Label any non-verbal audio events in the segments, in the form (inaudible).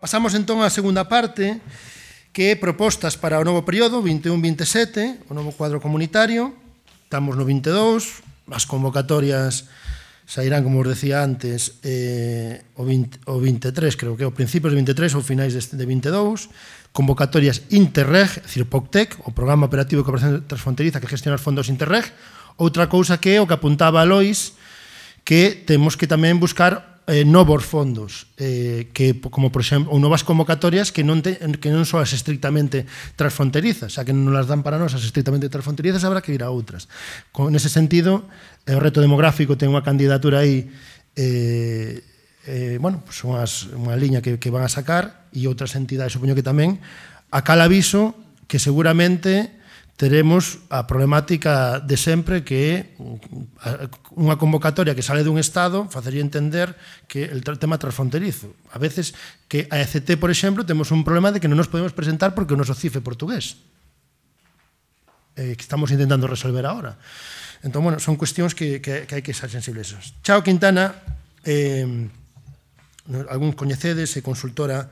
Pasamos entón á segunda parte, que é propostas para o novo período 21-27, o novo cuadro comunitario. Estamos no 22, as convocatorias sairán, como os decía antes, eh, o, 20, o 23, creo que, o principios de 23 ou finais de, de 22, convocatorias Interreg, é dicir, POCTEC, o Programa Operativo de Cooperación Transfronteriza que gestiona os fondos Interreg, outra cousa que é o que apuntaba a Lois, que temos que tamén buscar eh, novos fondos eh, que como por exemplo ou novas convocatorias que non te, que non son as estrictamente transfronterizas, xa que non las dan para nós as estrictamente transfronterizas, habrá que ir a outras. Con ese sentido, eh, o reto demográfico ten unha candidatura aí eh, eh, bueno, pues son as, unha liña que, que van a sacar e outras entidades, supoño que tamén, a cal aviso que seguramente teremos a problemática de sempre que é mm, unha convocatoria que sale dun Estado facería entender que el tema transfronterizo. A veces que a ECT, por exemplo, temos un problema de que non nos podemos presentar porque o noso CIFE portugués eh, que estamos intentando resolver ahora. Entón, bueno, son cuestións que, que, que hai que ser sensibles. Chao Quintana, eh, algún coñecedes, e eh, consultora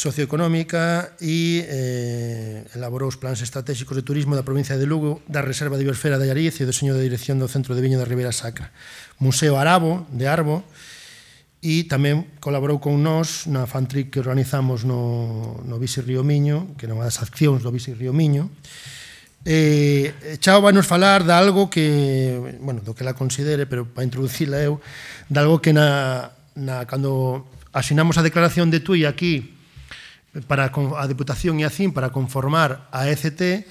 socioeconómica e eh, elaborou os plans estratégicos de turismo da provincia de Lugo, da Reserva de Biosfera de Allariz e do Señor de dirección do Centro de Viño da Ribeira Sacra. Museo Arabo de Arbo e tamén colaborou con nós na fantric que organizamos no, no Bisi Río Miño, que non das accións do Bisi Río Miño, Eh, Chao vai nos falar de algo que, bueno, do que la considere, pero para introducirla eu, de algo que na, na cando asinamos a declaración de Tui aquí para a Deputación e a CIN para conformar a ECT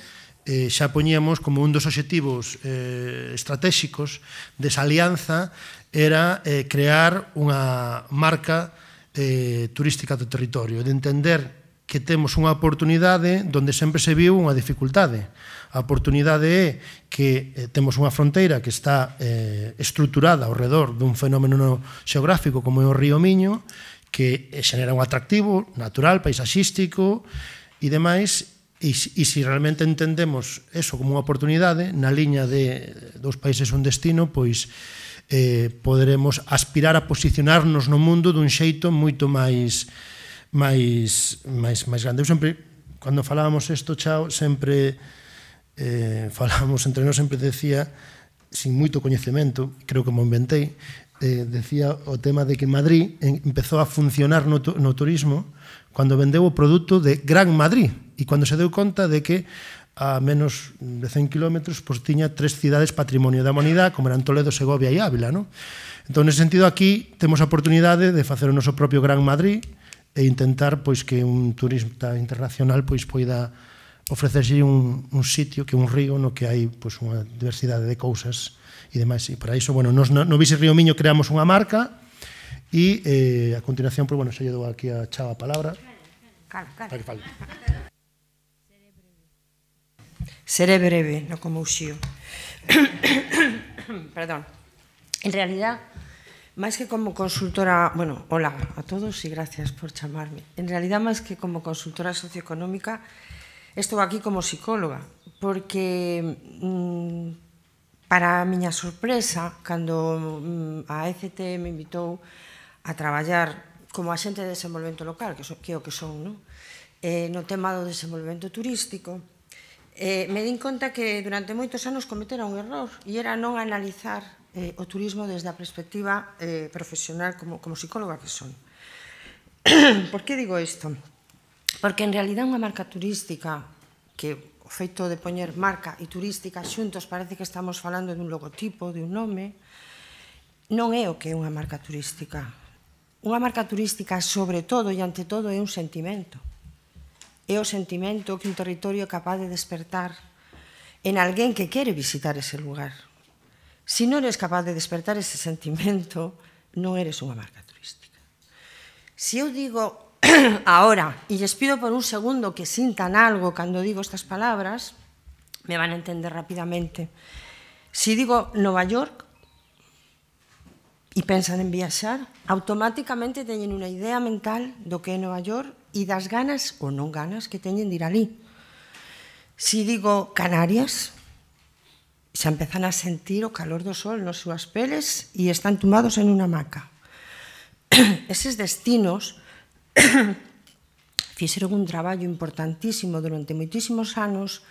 eh, xa poñíamos como un dos obxectivos eh, estratégicos desa alianza era eh, crear unha marca eh, turística do territorio, de entender que temos unha oportunidade donde sempre se viu unha dificultade. A oportunidade é que eh, temos unha fronteira que está eh, estruturada ao redor dun fenómeno xeográfico como é o río Miño, que xenera un atractivo natural, paisaxístico e demais, e, e se realmente entendemos eso como unha oportunidade, na liña de dos países un destino, pois eh, poderemos aspirar a posicionarnos no mundo dun xeito moito máis máis máis máis grande. Eu sempre cando falábamos isto, chao, sempre eh, (laughs) falábamos entre nós, sempre decía sin moito coñecemento, creo que me inventei, eh, decía o tema de que Madrid empezou a funcionar no, no turismo cando vendeu o produto de Gran Madrid e cando se deu conta de que a menos de 100 kilómetros pois tiña tres cidades patrimonio da humanidade como eran Toledo, Segovia e Ávila non? entón nese sentido aquí temos a oportunidade de facer o noso propio Gran Madrid e intentar pois que un turista internacional pois poida ofrecerse un, un sitio que un río no que hai pois, unha diversidade de cousas e demais. E para iso, bueno, nos, no, no Vise Río Miño creamos unha marca e eh, a continuación, pues, pois, bueno, se lle dou aquí a Chava a palabra. Cala, cala. Para que fale. Seré breve, no como uxío. (coughs) Perdón. En realidad, máis que como consultora, bueno, hola a todos e gracias por chamarme. En realidad, máis que como consultora socioeconómica, estou aquí como psicóloga, porque mmm, Para a miña sorpresa, cando mm, a ECT me invitou a traballar como axente de desenvolvemento local, que, so, que é o que son, non? Eh, no tema do desenvolvemento turístico, eh, me din conta que durante moitos anos cometera un error e era non analizar eh, o turismo desde a perspectiva eh, profesional como, como psicóloga que son. (clears throat) Por que digo isto? Porque en realidad unha marca turística que o feito de poñer marca e turística xuntos parece que estamos falando dun logotipo, dun nome, non é o que é unha marca turística. Unha marca turística, sobre todo e ante todo, é un sentimento. É o sentimento que un territorio é capaz de despertar en alguén que quere visitar ese lugar. Se si non eres capaz de despertar ese sentimento, non eres unha marca turística. Se si eu digo (clears throat) Ahora, y les pido por un segundo que sintan algo cando digo estas palabras, me van a entender rápidamente. Si digo Nova York e pensan en viaxar, automáticamente teñen unha idea mental do que é Nova York e das ganas ou non ganas que teñen de ir ali. Si digo Canarias, xa empezan a sentir o calor do sol nas súas peles e están tumbados en unha hamaca. (clears throat) Eses destinos (coughs) fixeron un traballo importantísimo durante moitísimos anos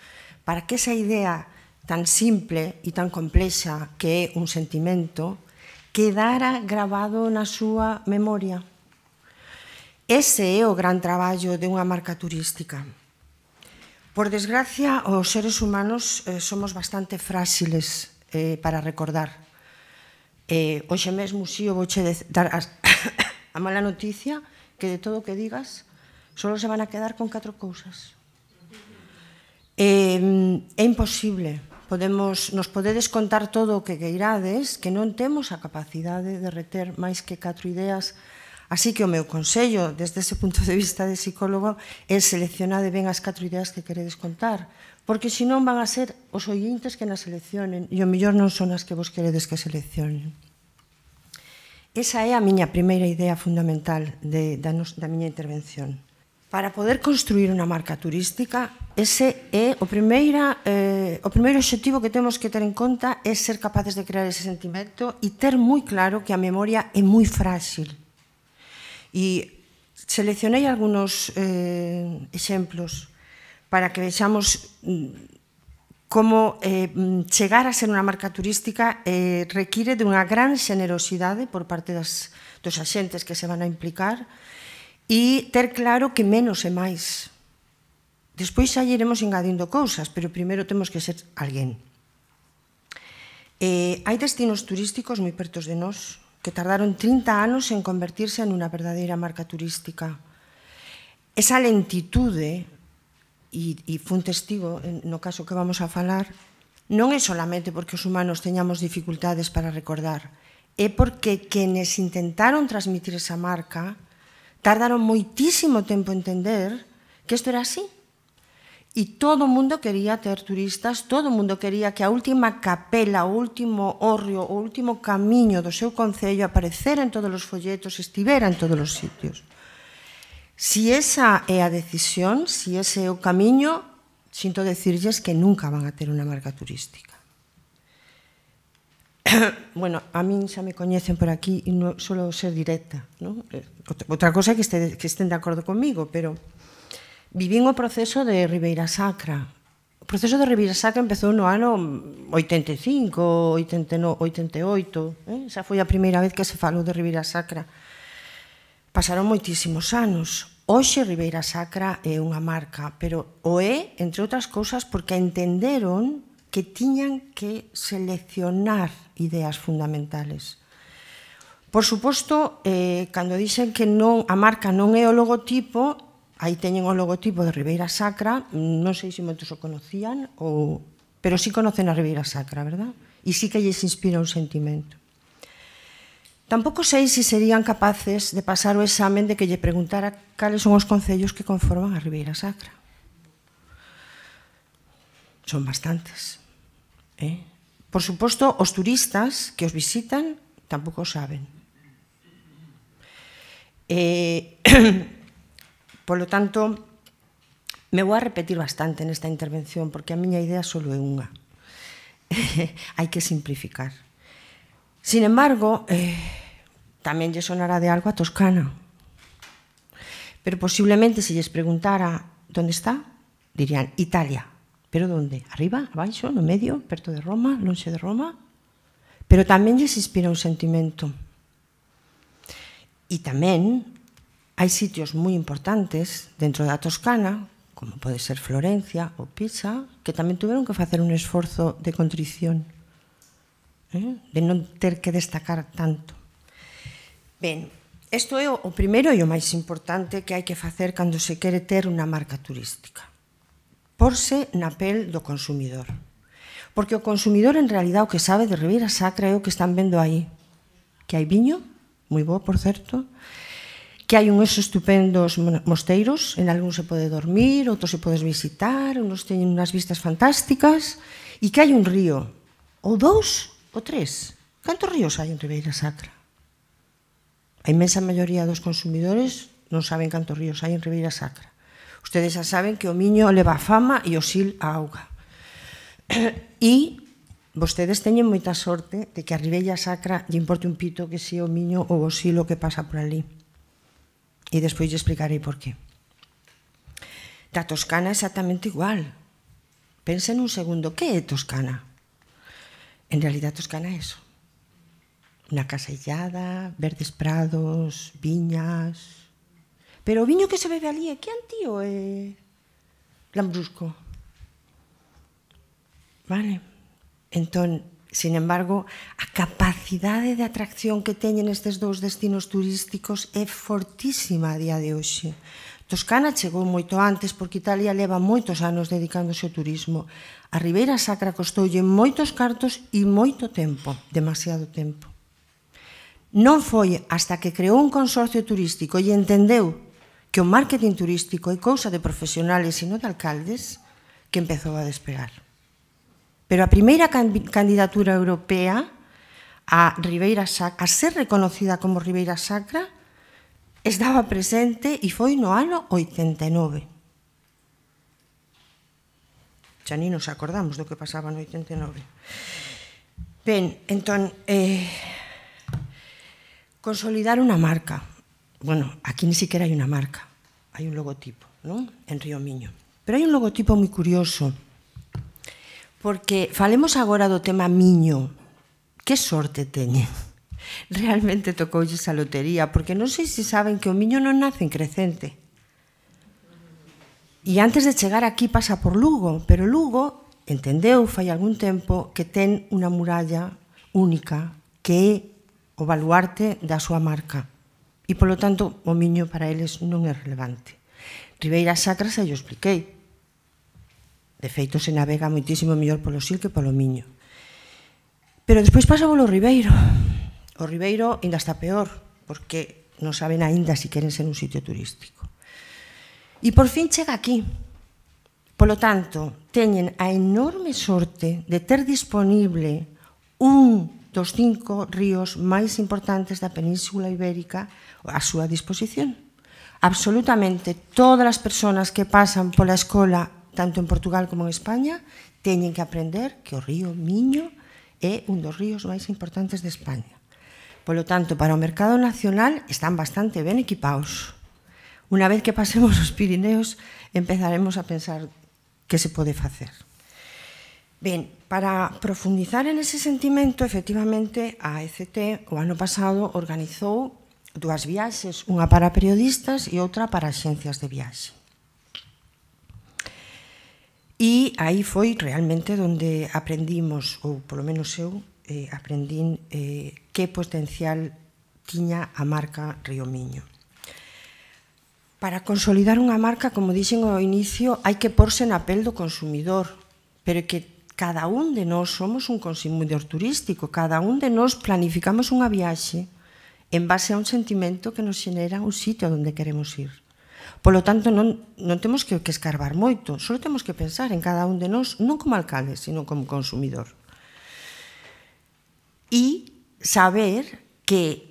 para que esa idea tan simple e tan complexa que é un sentimento quedara grabado na súa memoria. Ese é o gran traballo de unha marca turística. Por desgracia, os seres humanos eh, somos bastante fráxiles eh, para recordar. Eh, hoxe mesmo, si, sí, eu che dar (coughs) a mala noticia, que de todo o que digas solo se van a quedar con catro cousas. É, é imposible. Podemos, nos podedes contar todo o que queirades, que non temos a capacidade de reter máis que catro ideas Así que o meu consello, desde ese punto de vista de psicólogo, é seleccionade ben as catro ideas que queredes contar, porque senón van a ser os ointes que nas seleccionen, e o mellor non son as que vos queredes que seleccionen. Esa é a miña primeira idea fundamental de, da, nos, da miña intervención. Para poder construir unha marca turística, ese é o primeira eh, o primeiro obxectivo que temos que ter en conta é ser capaces de crear ese sentimento e ter moi claro que a memoria é moi frágil. E seleccionei algúns eh, exemplos para que vexamos mm, como eh, chegar a ser unha marca turística eh, require de unha gran xenerosidade por parte das, dos axentes que se van a implicar e ter claro que menos é máis. Despois xa iremos engadindo cousas, pero primeiro temos que ser alguén. Eh, hai destinos turísticos moi pertos de nós que tardaron 30 anos en convertirse en unha verdadeira marca turística. Esa lentitude e, e fun testigo no caso que vamos a falar non é solamente porque os humanos teñamos dificultades para recordar, é porque quenes intentaron transmitir esa marca tardaron moitísimo tempo en entender que isto era así. E todo o mundo quería ter turistas, todo o mundo quería que a última capela, o último orrio, o último camiño do seu concello aparecera en todos os folletos, estivera en todos os sitios. Si esa é a decisión, si ese é o camiño, sinto decirlles que nunca van a ter unha marca turística. (coughs) bueno, a min xa me coñecen por aquí e non solo ser directa, ¿no? Eh, outra cosa que, este, que estén de acordo comigo, pero vivín o proceso de Ribeira Sacra. O proceso de Ribeira Sacra empezou no ano 85, 89, 88, eh? Esa foi a primeira vez que se falou de Ribeira Sacra Pasaron moitísimos anos. Hoxe Ribeira Sacra é unha marca, pero o é, entre outras cousas, porque entenderon que tiñan que seleccionar ideas fundamentales. Por suposto, eh, cando dicen que non a marca non é o logotipo, aí teñen o logotipo de Ribeira Sacra, non sei se moitos o conocían, ou... pero sí conocen a Ribeira Sacra, verdad? E sí que lles inspira un sentimento. Tampouco sei se serían capaces de pasar o examen de que lle preguntara cales son os concellos que conforman a Ribeira Sacra. Son bastantes. Eh? Por suposto, os turistas que os visitan tampouco saben. Eh, (clears throat) polo tanto, me vou a repetir bastante nesta intervención porque a miña idea só é unha. (laughs) Hai que simplificar. Sin embargo, eh, tamén lle sonará de algo a Toscana. Pero posiblemente se lles preguntara onde está, dirían Italia. Pero onde? Arriba, abaixo, no medio, perto de Roma, lonxe de Roma? Pero tamén lles inspira un sentimento. E tamén hai sitios moi importantes dentro da Toscana, como pode ser Florencia ou Pisa, que tamén tiveron que facer un esforzo de contrición, eh? de non ter que destacar tanto. Ben, isto é o primeiro e o máis importante que hai que facer cando se quere ter unha marca turística. Porse na pel do consumidor. Porque o consumidor en realidad o que sabe de Riviera Sacra é o que están vendo aí. Que hai viño, moi bo, por certo, que hai uns estupendos mosteiros, en algún se pode dormir, outros se podes visitar, unhos teñen unhas vistas fantásticas, e que hai un río, ou dous, ou tres. Cantos ríos hai en Ribeira Sacra? A imensa maioría dos consumidores non saben cantos ríos hai en Ribeira Sacra. Ustedes xa saben que o Miño leva fama e o Sil a auga. (clears throat) E vostedes teñen moita sorte de que a Ribeira Sacra lle importe un pito que se o Miño ou o Sil o que pasa por ali. E despois lle explicarei por qué. Da Toscana é exactamente igual. Pensen un segundo, que é Toscana? En realidad Toscana é eso na casa illada, verdes prados, viñas... Pero o viño que se bebe ali é eh? que antío é eh? lambrusco. Vale. Entón, sin embargo, a capacidade de atracción que teñen estes dous destinos turísticos é fortísima a día de hoxe. Toscana chegou moito antes porque Italia leva moitos anos dedicándose ao turismo. A Ribeira Sacra costoulle moitos cartos e moito tempo, demasiado tempo. Non foi hasta que creou un consorcio turístico e entendeu que o marketing turístico é cousa de profesionales e non de alcaldes que empezou a despegar. Pero a primeira candidatura europea a Ribeira Sacra, a ser reconocida como Ribeira Sacra, estaba presente e foi no ano 89. Xa ni nos acordamos do que pasaba no 89. Ben, entón, eh, Consolidar una marca. Bueno, aquí ni siquiera hay una marca, hay un logotipo, ¿no? En Río Miño. Pero hai un logotipo moi curioso, porque falemos agora do tema Miño. Que sorte teñen? (laughs) Realmente tocoulle esa lotería, porque non sei se saben que o Miño non nace en crecente. E antes de chegar aquí pasa por Lugo, pero Lugo entendeu fai algún tempo que ten unha muralla única que é o baluarte da súa marca e, polo tanto, o miño para eles non é relevante. Ribeira Sacra xa expliquei. De feito, se navega moitísimo mellor polo sil que polo miño. Pero despois pasa polo Ribeiro. O Ribeiro ainda está peor, porque non saben aínda se si queren ser un sitio turístico. E por fin chega aquí. Polo tanto, teñen a enorme sorte de ter disponible un dos cinco ríos máis importantes da Península Ibérica á súa disposición. Absolutamente todas as persoas que pasan pola escola, tanto en Portugal como en España, teñen que aprender que o río Miño é un dos ríos máis importantes de España. Polo tanto, para o mercado nacional están bastante ben equipados. Una vez que pasemos os Pirineos, empezaremos a pensar que se pode facer. Ben, para profundizar en ese sentimento, efectivamente, a ECT o ano pasado organizou dúas viaxes, unha para periodistas e outra para xencias de viaxe. E aí foi realmente onde aprendimos, ou polo menos eu, eh, aprendín eh, que potencial tiña a marca Río Miño. Para consolidar unha marca, como dixen ao inicio, hai que porse na pel do consumidor, pero que cada un de nós somos un consumidor turístico, cada un de nós planificamos unha viaxe en base a un sentimento que nos xenera un sitio onde queremos ir. Polo tanto, non, non temos que, que escarbar moito, só temos que pensar en cada un de nós, non como alcalde, sino como consumidor. E saber que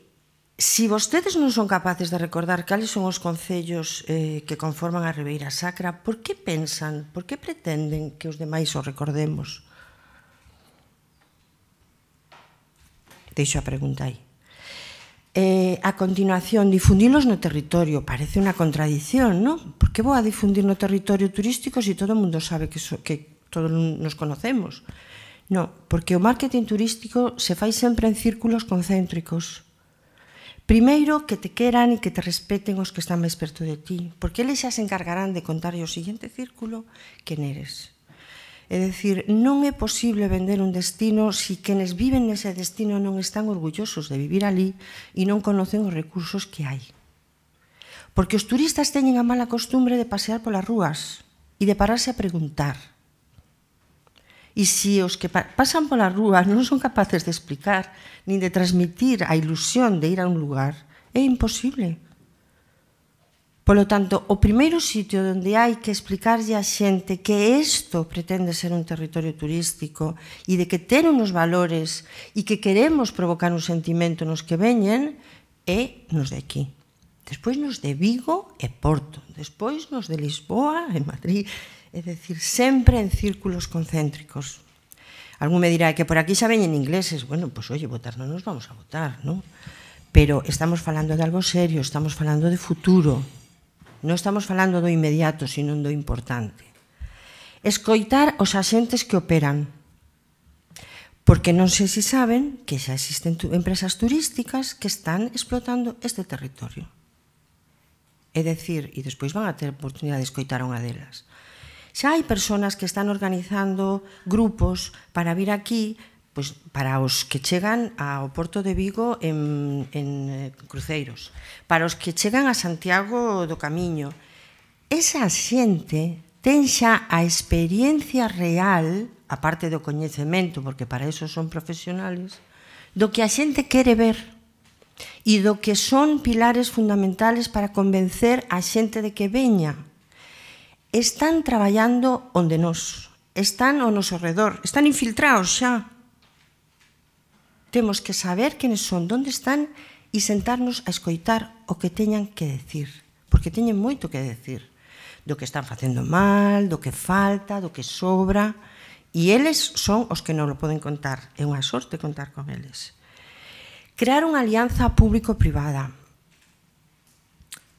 Si vostedes non son capaces de recordar cales son os concellos eh, que conforman a Ribeira Sacra, por que pensan, por que pretenden que os demais o recordemos? Deixo a pregunta aí. Eh, a continuación, difundilos no territorio, parece unha contradición, non? Por que vou a difundir no territorio turístico se si todo o mundo sabe que, so, que todos nos conocemos? Non, porque o marketing turístico se fai sempre en círculos concéntricos Primeiro, que te queran e que te respeten os que están máis perto de ti, porque eles xa se encargarán de contar o seguinte círculo que eres. É dicir, non é posible vender un destino se si quenes viven nese destino non están orgullosos de vivir ali e non conocen os recursos que hai. Porque os turistas teñen a mala costumbre de pasear polas rúas e de pararse a preguntar E se os que pasan pola rúa non son capaces de explicar nin de transmitir a ilusión de ir a un lugar, é imposible. Polo tanto, o primeiro sitio onde hai que explicarlle a xente que isto pretende ser un territorio turístico e de que ten unos valores e que queremos provocar un sentimento nos que veñen é nos de aquí. Despois nos de Vigo e Porto, despois nos de Lisboa e Madrid, É decir, sempre en círculos concéntricos. Algún me dirá que por aquí xa veñen ingleses. Bueno, pois pues, oye, votar non nos vamos a votar, non? Pero estamos falando de algo serio, estamos falando de futuro. Non estamos falando do inmediato, sino do importante. Escoitar os axentes que operan. Porque non sei se saben que xa existen empresas turísticas que están explotando este territorio. É decir, e despois van a ter oportunidade de escoitar unha delas Xa hai persoas que están organizando grupos para vir aquí pois, para os que chegan ao Porto de Vigo en, en eh, cruceiros, para os que chegan a Santiago do Camiño. Esa xente ten xa a experiencia real, a parte do coñecemento, porque para eso son profesionales, do que a xente quere ver e do que son pilares fundamentales para convencer a xente de que veña están traballando onde nós, están ao noso redor, están infiltrados xa. Temos que saber quenes son, onde están e sentarnos a escoitar o que teñan que decir, porque teñen moito que decir do que están facendo mal, do que falta, do que sobra, e eles son os que non lo poden contar. É unha sorte contar con eles. Crear unha alianza público-privada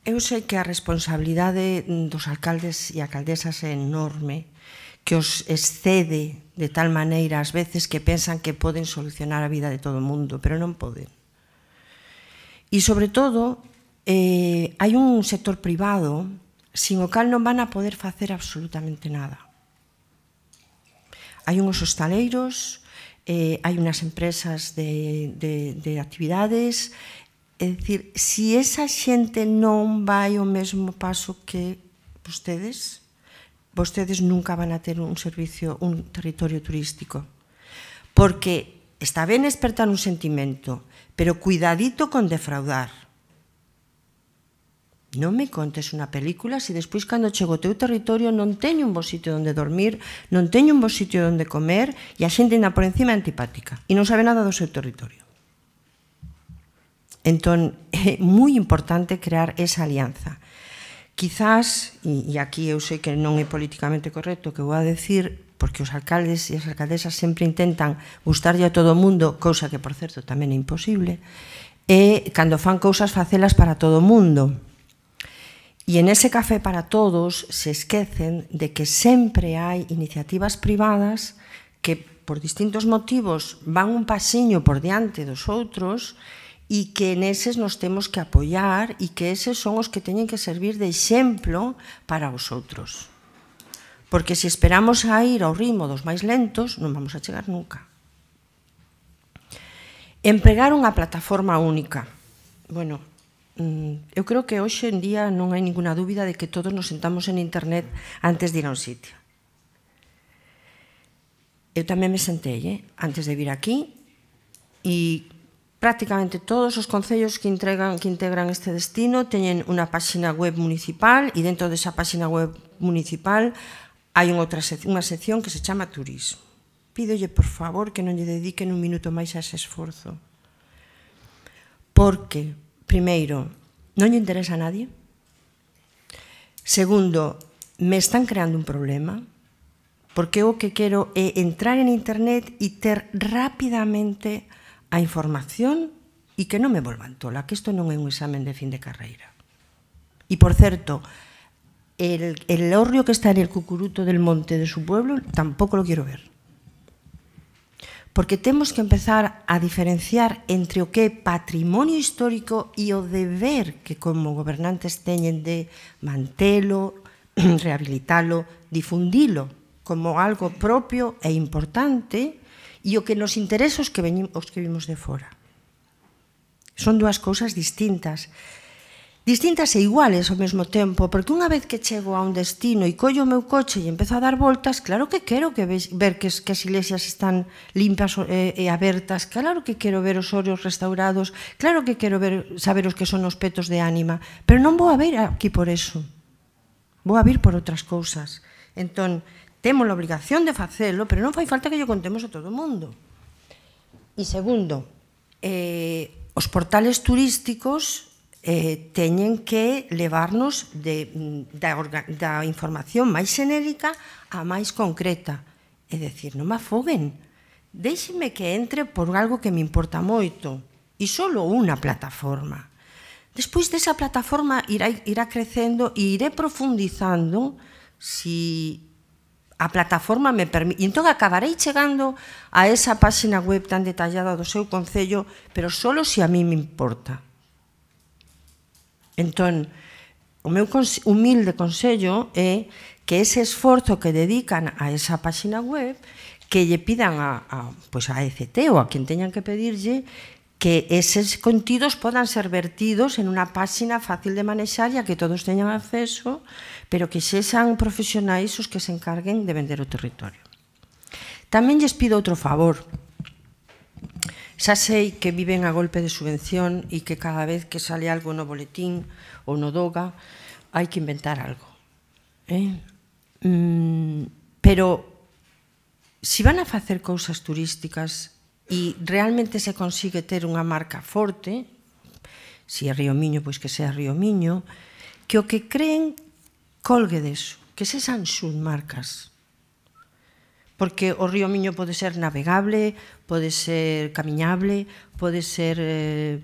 eu sei que a responsabilidade dos alcaldes e alcaldesas é enorme, que os excede de tal maneira ás veces que pensan que poden solucionar a vida de todo o mundo, pero non poden. E, sobre todo, eh, hai un sector privado sin o cal non van a poder facer absolutamente nada. Hai unhos hostaleiros, eh, hai unhas empresas de, de, de actividades, É dicir, se esa xente non vai o mesmo paso que vostedes, vostedes nunca van a ter un servicio, un territorio turístico. Porque está ben despertar un sentimento, pero cuidadito con defraudar. Non me contes unha película se despois cando chego ao teu territorio non teño un bo sitio onde dormir, non teño un bo sitio onde comer e a xente na por encima é antipática e non sabe nada do seu territorio. Entón, (laughs) é moi importante crear esa alianza. Quizás, e, aquí eu sei que non é políticamente correcto que vou a decir, porque os alcaldes e as alcaldesas sempre intentan gustarlle a todo o mundo, cousa que, por certo, tamén é imposible, e cando fan cousas facelas para todo o mundo. E en ese café para todos se esquecen de que sempre hai iniciativas privadas que por distintos motivos van un pasiño por diante dos outros e que neses nos temos que apoiar e que eses son os que teñen que servir de exemplo para os outros. Porque se esperamos a ir ao ritmo dos máis lentos, non vamos a chegar nunca. Empregar unha plataforma única. Bueno, mm, eu creo que hoxe en día non hai ninguna dúbida de que todos nos sentamos en internet antes de ir a un sitio. Eu tamén me sentei, eh, antes de vir aquí, e Prácticamente todos os concellos que, entregan, que integran este destino teñen unha páxina web municipal e dentro desa páxina web municipal hai outra unha sección que se chama turismo. Pídolle, por favor, que non lle dediquen un minuto máis a ese esforzo. Porque, primeiro, non lle interesa a nadie. Segundo, me están creando un problema porque o que quero é entrar en internet e ter rapidamente a información e que non me volvan tola, que isto non é un examen de fin de carreira. E, por certo, el, el orrio que está en el cucuruto del monte de su pueblo tampouco lo quero ver. Porque temos que empezar a diferenciar entre o que é patrimonio histórico e o deber que como gobernantes teñen de mantelo, (clears throat) rehabilitalo, difundilo como algo propio e importante e o que nos interesa os que, veñim, os que vimos de fora. Son dúas cousas distintas. Distintas e iguales ao mesmo tempo, porque unha vez que chego a un destino e collo o meu coche e empezo a dar voltas, claro que quero que veis, ver que, que as iglesias están limpas e, eh, e abertas, claro que quero ver os óreos restaurados, claro que quero ver saber os que son os petos de ánima, pero non vou a ver aquí por eso. Vou a vir por outras cousas. Entón, Temos a obligación de facelo, pero non fai falta que lle contemos a todo o mundo. E segundo, eh, os portales turísticos eh, teñen que levarnos de, mm, da, orga, da información máis xenérica a máis concreta. É dicir, non me afoguen. Deixenme que entre por algo que me importa moito. E solo unha plataforma. Despois desa plataforma irá, irá crecendo e iré profundizando si a plataforma me permite. Entón acabarei chegando a esa páxina web tan detallada do seu concello, pero solo se si a mí me importa. Entón, o meu humilde consello é que ese esforzo que dedican a esa páxina web que lle pidan a, a, pois a ECT ou a quen teñan que pedirlle que eses contidos podan ser vertidos en unha páxina fácil de manexar e a que todos teñan acceso, pero que sexan profesionais os que se encarguen de vender o territorio. Tamén lles pido outro favor. Xa sei que viven a golpe de subvención e que cada vez que sale algo no boletín ou no DOGA hai que inventar algo. Eh? Mm, pero se si van a facer cousas turísticas e realmente se consigue ter unha marca forte, se é Río Miño, pois que sea Río Miño, que o que creen colgue deso, que se san sus marcas. Porque o Río Miño pode ser navegable, pode ser camiñable, pode ser eh,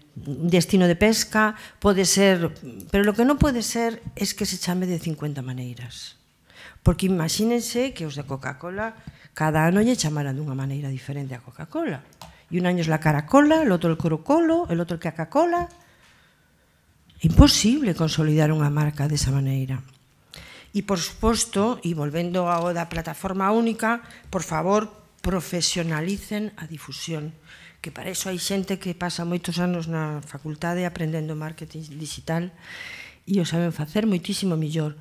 destino de pesca, pode ser... Pero lo que non pode ser é es que se chame de 50 maneiras. Porque imagínense que os de Coca-Cola Cada ano lle chamaran dunha maneira diferente a Coca-Cola. E un año é la caracola, el outro el corocolo, el outro el cacacola. Imposible consolidar unha marca desa maneira. E, por suposto, e volvendo ao da plataforma única, por favor, profesionalicen a difusión que para iso hai xente que pasa moitos anos na facultade aprendendo marketing digital e o saben facer moitísimo millor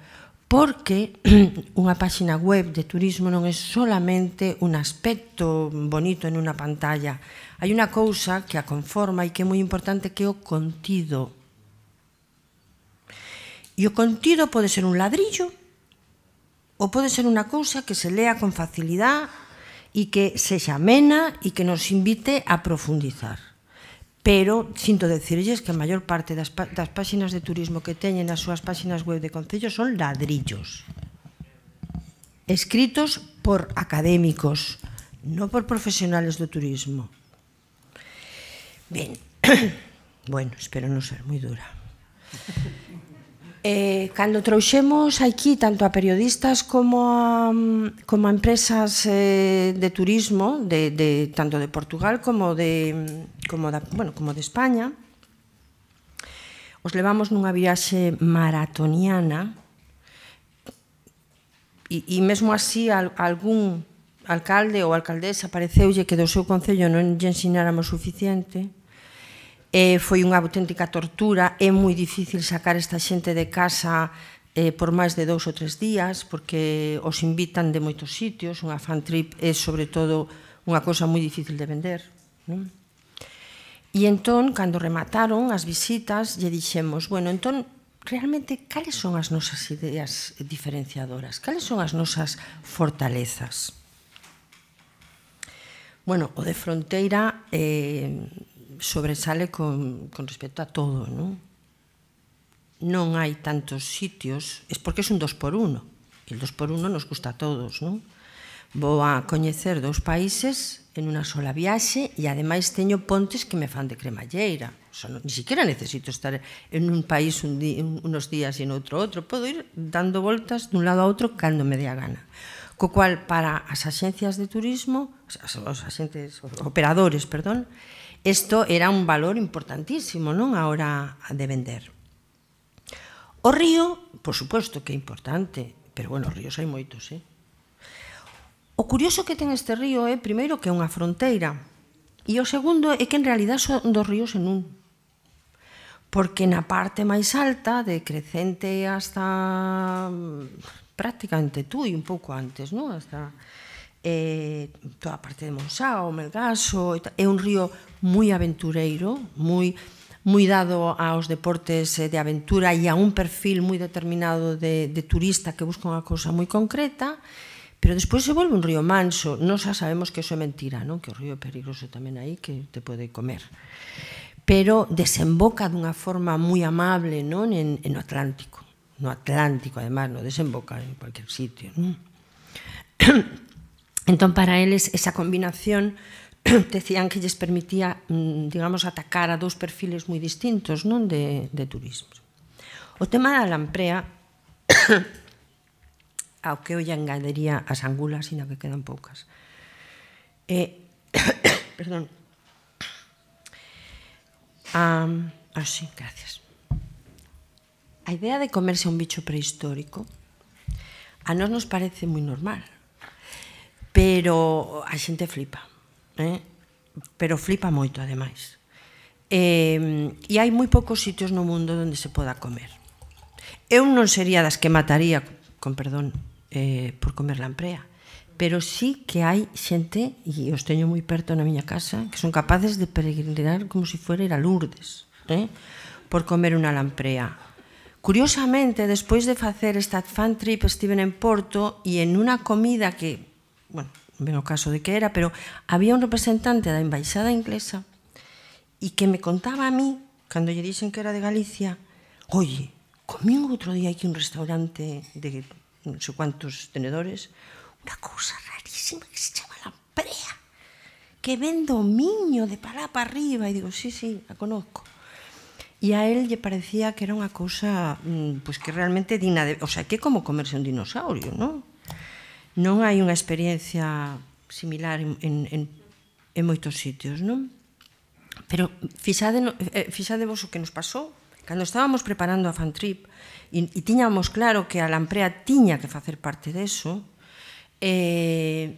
porque (clears throat) unha páxina web de turismo non é solamente un aspecto bonito en unha pantalla. Hai unha cousa que a conforma e que é moi importante que é o contido. E o contido pode ser un ladrillo ou pode ser unha cousa que se lea con facilidade e que sexa amena e que nos invite a profundizar pero sinto decirlles que a maior parte das, das páxinas de turismo que teñen as súas páxinas web de Concello son ladrillos escritos por académicos non por profesionales do turismo ben (coughs) bueno, espero non ser moi dura Eh, cando trouxemos aquí tanto a periodistas como a, como a empresas eh, de turismo de, de, tanto de Portugal como de, como, da, bueno, como de España, os levamos nunha viaxe maratoniana e, e mesmo así al, algún alcalde ou alcaldesa pareceulle que do seu concello non lle ensináramos suficiente eh, foi unha auténtica tortura é moi difícil sacar esta xente de casa eh, por máis de dous ou tres días porque os invitan de moitos sitios unha fan trip é sobre todo unha cosa moi difícil de vender non? E entón, cando remataron as visitas, lle dixemos, bueno, entón, realmente, cales son as nosas ideas diferenciadoras? Cales son as nosas fortalezas? Bueno, o de fronteira eh, sobresale con, con respecto a todo, non? Non hai tantos sitios, es porque é un dos por uno. E el dos por uno nos gusta a todos, non? vou a coñecer dous países en unha sola viaxe e ademais teño pontes que me fan de cremalleira. O sea, non, ni siquiera necesito estar en un país un dí, unos días e en outro outro. Podo ir dando voltas dun lado a outro cando me dé a gana. Co cual, para as axencias de turismo, as, os axentes, os operadores, perdón, isto era un valor importantísimo non a hora de vender. O río, por suposto que é importante, pero bueno, ríos hai moitos, eh? O curioso que ten este río é, primeiro, que é unha fronteira, e o segundo é que en realidad son dos ríos en un. Porque na parte máis alta, de Crecente hasta mm, prácticamente tú e un pouco antes, non? Hasta eh, toda a parte de Monsao, Melgaso, é un río moi aventureiro, moi moi dado aos deportes eh, de aventura e a un perfil moi determinado de, de turista que busca unha cousa moi concreta, e Pero despois se volve un río manso, non xa sabemos que iso é mentira, non? Que o río é perigoso tamén aí que te pode comer. Pero desemboca dunha forma moi amable, non? En, en o Atlántico. No Atlántico, además, non desemboca en cualquier sitio, non? (clears throat) Entón, para eles, esa combinación (clears throat) decían que lles permitía, mm, digamos, atacar a dous perfiles moi distintos non de, de turismo. O tema da lamprea (clears throat) ao que hoxe engadería as angulas, sino que quedan poucas. E, (coughs) perdón. Um, ah, sí, gracias. A idea de comerse un bicho prehistórico a nós nos parece moi normal, pero a xente flipa, eh? pero flipa moito ademais. Eh, e hai moi poucos sitios no mundo onde se poda comer. Eu non sería das que mataría, con perdón, eh, por comer lamprea pero sí que hai xente e os teño moi perto na miña casa que son capaces de peregrinar como se si fuera ir a Lourdes eh? por comer unha lamprea curiosamente despois de facer esta fan trip estiven en Porto e en unha comida que bueno, no o caso de que era pero había un representante da embaixada inglesa e que me contaba a mí cando lle dixen que era de Galicia oye, comí un outro día aquí un restaurante de non sei cuantos tenedores, unha cousa rarísima que se chama lamprea, que vendo o miño de para para arriba, e digo, sí, sí, a conozco. E a él lle parecía que era unha cousa pois pues, que realmente digna de... O sea, que como comerse un dinosaurio, non? Non hai unha experiencia similar en, en, en moitos sitios, non? Pero fixade, eh, fixade vos o que nos pasou. Cando estábamos preparando a fan trip, e, tiñamos claro que a Lamprea tiña que facer parte deso, eh,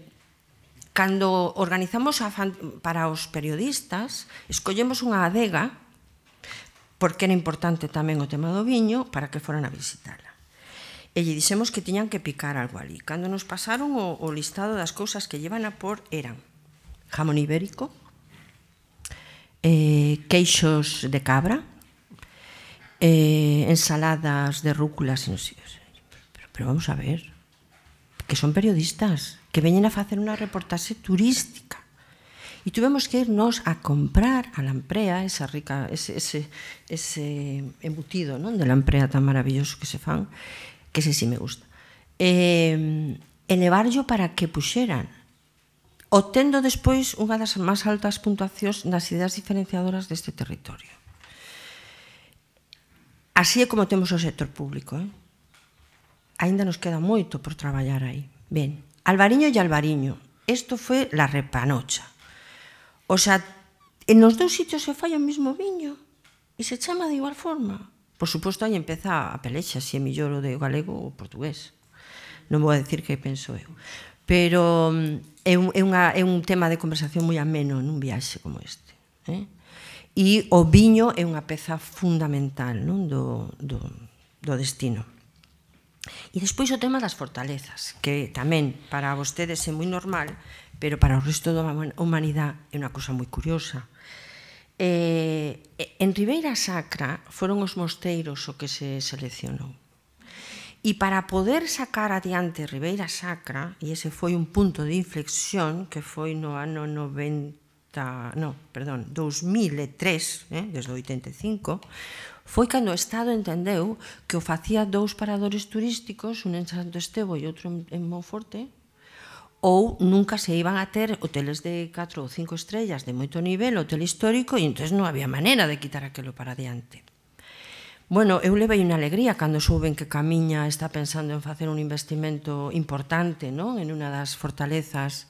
cando organizamos a fan, para os periodistas, escollemos unha adega, porque era importante tamén o tema do viño, para que foran a visitala. E lle dixemos que tiñan que picar algo ali. Cando nos pasaron o, o listado das cousas que llevan a por eran jamón ibérico, eh, queixos de cabra, eh, ensaladas de rúculas. No sei, pero, pero vamos a ver, que son periodistas, que veñen a facer unha reportaxe turística. E tuvemos que irnos a comprar a lamprea, esa rica, ese, ese, ese embutido non? de lamprea tan maravilloso que se fan, que ese sí me gusta. Eh, yo para que puxeran obtendo despois unha das máis altas puntuacións nas ideas diferenciadoras deste territorio. Así é como temos o sector público. Eh? Ainda nos queda moito por traballar aí. Ben, Albariño e Albariño. Isto foi la repanocha. O sea, en os dous sitios se falla o mesmo viño e se chama de igual forma. Por suposto, aí empeza a pelexa, se é millor o de galego ou portugués. Non vou a decir que penso eu. Pero mm, é un, é, unha, é un tema de conversación moi ameno nun viaxe como este. Eh? e o viño é unha peza fundamental non? Do, do, do destino. E despois o tema das fortalezas, que tamén para vostedes é moi normal, pero para o resto da humanidade é unha cousa moi curiosa. Eh, en Ribeira Sacra foron os mosteiros o que se seleccionou. E para poder sacar adiante Ribeira Sacra, e ese foi un punto de inflexión que foi no ano 90, no, perdón, 2003, eh, desde 85, foi cando o Estado entendeu que o facía dous paradores turísticos, un en Santo Estevo e outro en Monforte, ou nunca se iban a ter hoteles de 4 ou 5 estrellas de moito nivel, hotel histórico, e entón non había maneira de quitar aquilo para diante. Bueno, eu levei unha alegría cando souben que Camiña está pensando en facer un investimento importante non? en unha das fortalezas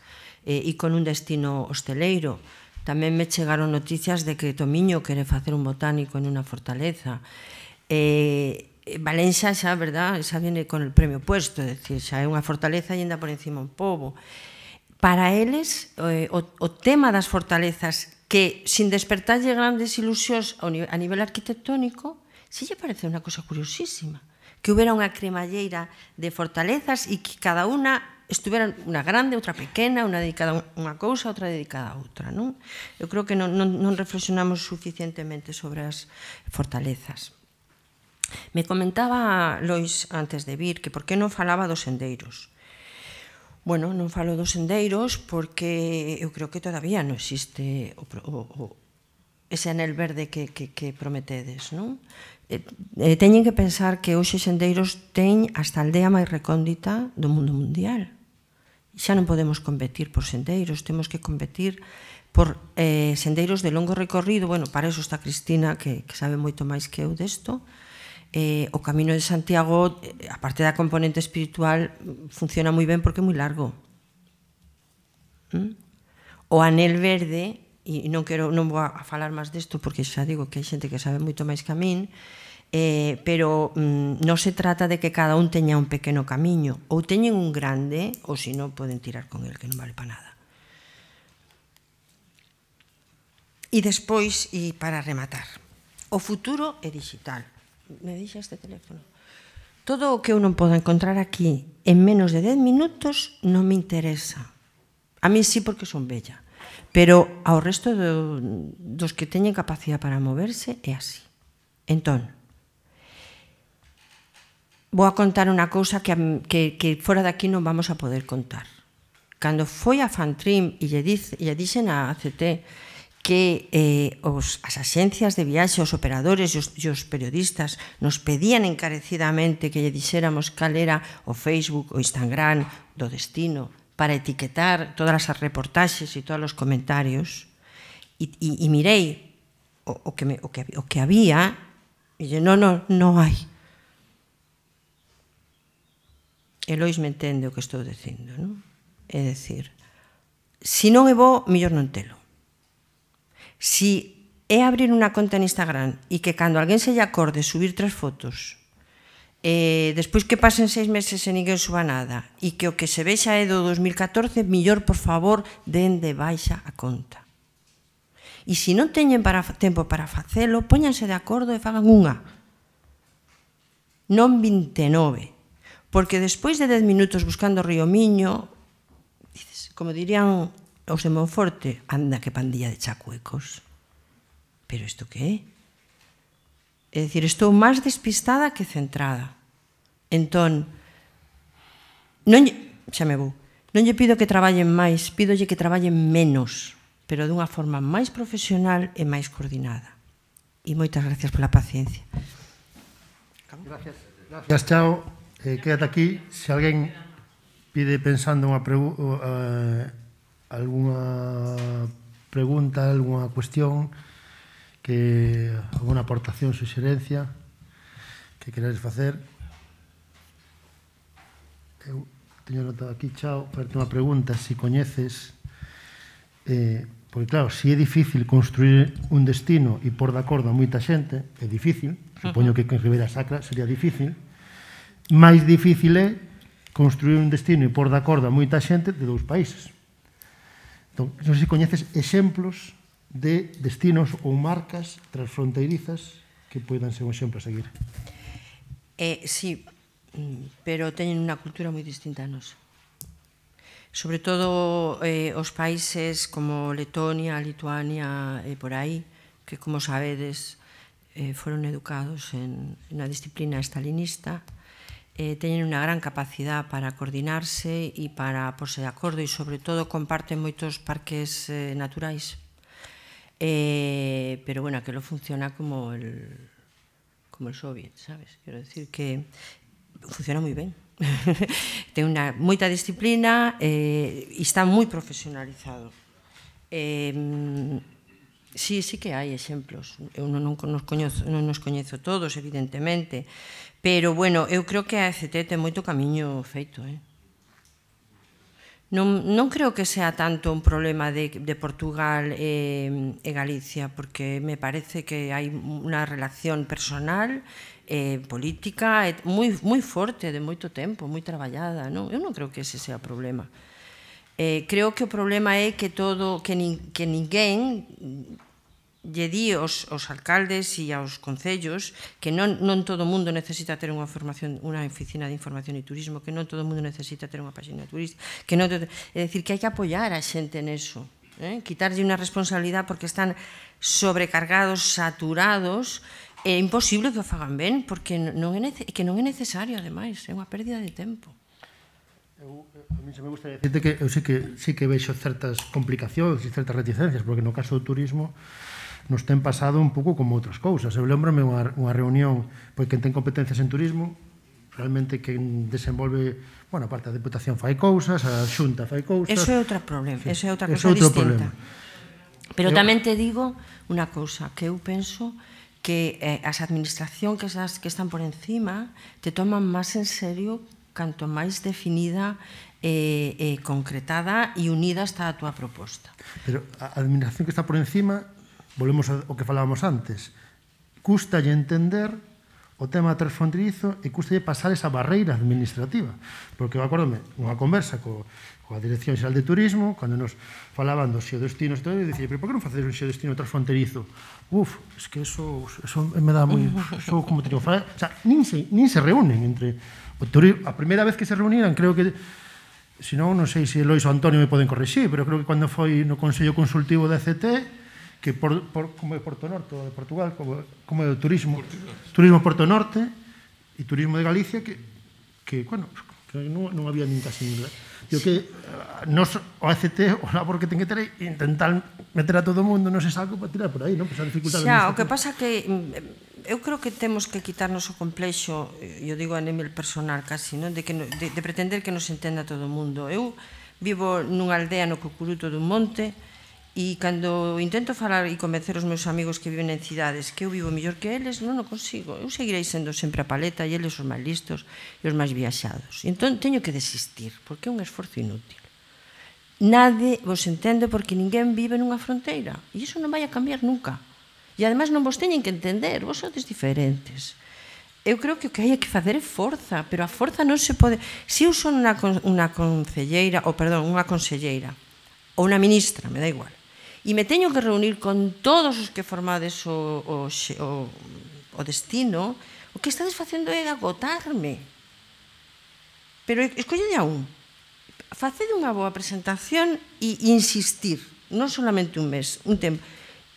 eh, e con un destino hosteleiro. Tamén me chegaron noticias de que Tomiño quere facer un botánico en unha fortaleza. Eh, eh Valenxa xa, verdad, xa viene con el premio puesto, é dicir, xa é unha fortaleza e ainda por encima un pobo. Para eles, eh, o, o tema das fortalezas que, sin despertarlle grandes ilusións a nivel arquitectónico, si lle parece unha cosa curiosísima, que houbera unha cremalleira de fortalezas e que cada unha estuveran unha grande, outra pequena, unha dedicada a unha cousa, outra dedicada a outra, non? Eu creo que non, non, non reflexionamos suficientemente sobre as fortalezas. Me comentaba Lois antes de vir que por que non falaba dos sendeiros. Bueno, non falo dos sendeiros porque eu creo que todavía non existe o, o, o ese anel verde que, que, que prometedes, non? Eh, eh teñen que pensar que hoxe sendeiros ten hasta a aldea máis recóndita do mundo mundial xa non podemos competir por sendeiros, temos que competir por eh, sendeiros de longo recorrido, bueno, para eso está Cristina, que, que sabe moito máis que eu desto, eh, o Camino de Santiago, eh, a parte da componente espiritual, mm, funciona moi ben porque é moi largo. ¿Mm? O Anel Verde, e non quero non vou a falar máis desto porque xa digo que hai xente que sabe moito máis que a min, eh, pero mm, non se trata de que cada un teña un pequeno camiño, ou teñen un grande, ou se non poden tirar con el, que non vale para nada. E despois, e para rematar, o futuro é digital. Me dixe este teléfono. Todo o que eu non podo encontrar aquí en menos de 10 minutos non me interesa. A mí sí porque son bella, pero ao resto do, dos que teñen capacidade para moverse é así. Entón, vou a contar unha cousa que, que, que fora daqui non vamos a poder contar. Cando foi a Fantrim e lle, dice, lle dixen a ACT que eh, os, as axencias de viaxe, os operadores e os, e os periodistas nos pedían encarecidamente que lle dixéramos cal era o Facebook, o Instagram do destino para etiquetar todas as reportaxes e todos os comentarios. E, e, e mirei o, o, que me, o, que, o que había e dixen, no, no, non hai. Elois me entende o que estou dicindo, non? É decir, si non é bo, mellor non telo. Si é abrir unha conta en Instagram e que cando alguén se lle acorde subir tres fotos, eh, despois que pasen seis meses e ninguén suba nada, e que o que se vexa é do 2014, mellor, por favor, den de baixa a conta. E se non teñen para, tempo para facelo, póñanse de acordo e fagan unha. Non 29, Porque despois de 10 minutos buscando o río Miño, dices, como dirían os de Monforte, anda que pandilla de chacuecos. Pero isto que é? É dicir, estou máis despistada que centrada. Entón, non lle, xa me vou, non lle pido que traballen máis, pídolle que traballen menos, pero dunha forma máis profesional e máis coordinada. E moitas gracias pola paciencia. Gracias. Gracias, chao. Eh, quédate aquí, se alguén pide pensando unha pregu uh, eh, alguna pregunta, alguna cuestión, que alguna aportación, suxerencia que queráis facer. Eu teño notado aquí, chao, para unha pregunta, se si coñeces, eh, porque claro, si é difícil construir un destino e por de acordo a moita xente, é difícil, supoño que en Rivera Sacra sería difícil, máis difícil é construir un destino e pôr acordo a moita xente de dous países. Entón, non sei se coñeces exemplos de destinos ou marcas transfronteirizas que poidan ser un exemplo a seguir. Eh, sí, mm, pero teñen unha cultura moi distinta a nosa. Sobre todo eh, os países como Letonia, Lituania e eh, por aí, que como sabedes eh, foron educados en, a disciplina estalinista eh, teñen unha gran capacidade para coordinarse e para porse de acordo e, sobre todo, comparten moitos parques eh, naturais. Eh, pero, bueno, lo funciona como el, como el soviet, sabes? Quero decir que funciona moi ben. (laughs) Ten unha moita disciplina eh, e está moi profesionalizado. Eh, Sí, sí que hai exemplos. Eu non, non, nos coñezo, non nos coñezo todos, evidentemente. Pero, bueno, eu creo que a ECT ten moito camiño feito. Eh? Non, non creo que sea tanto un problema de, de Portugal e, eh, e Galicia, porque me parece que hai unha relación personal eh, política eh, moi, moi forte de moito tempo, moi traballada. Non? Eu non creo que ese sea o problema. Eh, creo que o problema é que todo que, nin, que ninguén lle di aos, aos alcaldes e aos concellos que non, non todo o mundo necesita ter unha formación unha oficina de información e turismo, que non todo o mundo necesita ter unha página turismo que non todo, é dicir que hai que apoiar a xente en eso eh? quitarlle unha responsabilidade porque están sobrecargados, saturados, é imposible que o fagan ben porque non é que non é necesario ademais, é unha pérdida de tempo. Eu, a mí se me gusta decirte que eu sí que, sí que vexo certas complicacións e certas reticencias, porque no caso do turismo nos ten pasado un pouco como outras cousas. Eu lembro-me unha, unha reunión, pois quen ten competencias en turismo, realmente que desenvolve, bueno, a parte da Deputación fai cousas, a Xunta fai cousas. Eso é outro problema, sí, eso é outra cousa distinta. Problema. Pero eu... tamén te digo unha cousa que eu penso que eh, as administración que, esas que están por encima te toman máis en serio canto máis definida eh, eh, concretada e unida está a túa proposta. Pero a administración que está por encima volvemos ao que falábamos antes, custa entender o tema transfronterizo e custa pasar esa barreira administrativa. Porque, acórdome, nunha conversa co, coa Dirección Xeral de Turismo, cando nos falaban dos xeodestinos, todo, eu dicía, pero por que non facedes un xeodestino transfronterizo? Uf, es que eso, eso me dá moi... Eso como teño digo, o sea, nin se, nin se reúnen entre... O turismo, a primeira vez que se reuniran, creo que Se non non sei se Lois ou Antonio me poden corrixir, pero creo que cando foi no Consello Consultivo da CT que por, por, como é Porto Norte de Portugal, como, como é o turismo, Portugal. turismo Porto Norte e turismo de Galicia que, que bueno, que non, non había nin casi nada Digo que eh, nos, o ACT, o labor (laughs) que ten que ter intentar meter a todo o mundo, non se saco para tirar por aí, non? Pues a dificultade Xa, o que pasa que mm, eu creo que temos que quitarnos o complexo, eu eh, digo a nivel personal casi, non? De, que, de, de pretender que nos entenda todo o mundo. Eu vivo nunha aldea no cucuruto dun monte, E cando intento falar e convencer os meus amigos que viven en cidades que eu vivo mellor que eles, non o consigo. Eu seguirei sendo sempre a paleta e eles os máis listos e os máis viaxados. Entón teño que desistir, porque é un esforzo inútil. Nade vos entende porque ninguén vive nunha fronteira e iso non vai a cambiar nunca. E ademais non vos teñen que entender, vos sodes diferentes eu creo que o que hai que facer é forza, pero a forza non se pode... Se eu son unha, unha concelleira, ou perdón, unha conselleira, ou unha ministra, me da igual, e me teño que reunir con todos os que formades o, o, o, o destino, o que estades facendo é agotarme. Pero escollede a un. Facede unha boa presentación e insistir, non solamente un mes, un tempo.